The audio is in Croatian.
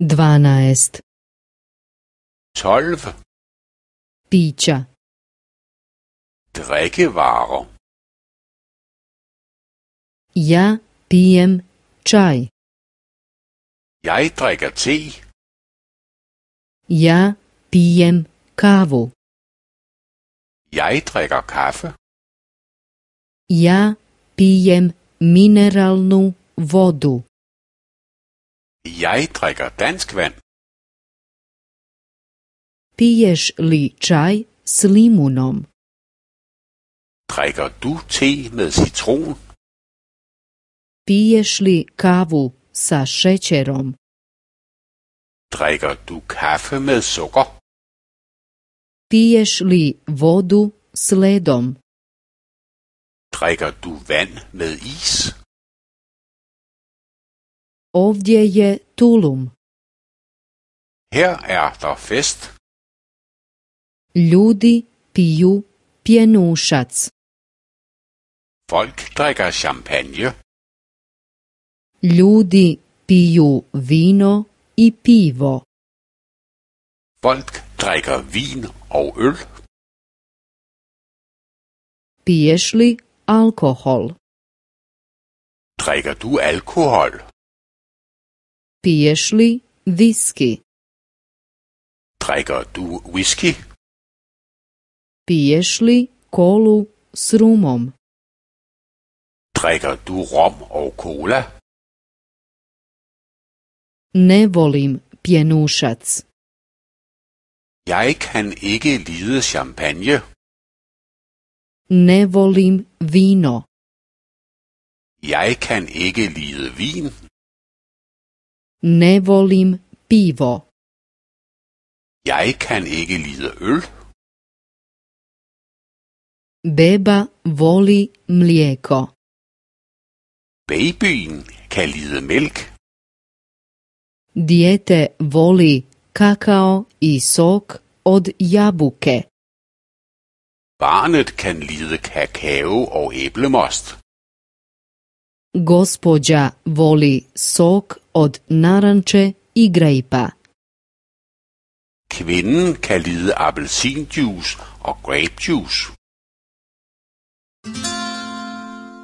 12 Tolv. pića varo ja pijem čaj Ja i trega te ja pijem kavu Ja i trega kafe. ja pijem mineralnu vodu Jeg drikker dansk vand. Piješ li čaj s limunom? Drikker du te med citron? Piješ li kavu sa šećerom? Drikker du kaffe med sukker? Piješ li vodu s ledom? Drikker du vand med is? Ovdje je tulum. Her er der fest. Ljudi piju pjenušac. Folk drikker champagne. Ljudi piju vino i pivo. Folk drikker vin og øl. Piješ li alkohol? Drikker du alkohol? Piješ li viski? Drikker du whisky? Piješ li kolu s rumom? Drikker du rom og cola? Ne volim pjenušac. Jeg kan ikke lide champagne. Ne volim vino. Jeg kan ikke lide vin. Ne volim pivo. Jeg kan ikke lide øl. Beba voli mlijeko. Babyen kan lide mælk. Dijete voli kakao i sok od jabuke. Barnet kan lide kakao og æblemost. Gospodja voli sok od naranče i grejpa. Kvinden kan lide appelsinjuice og grapejuice.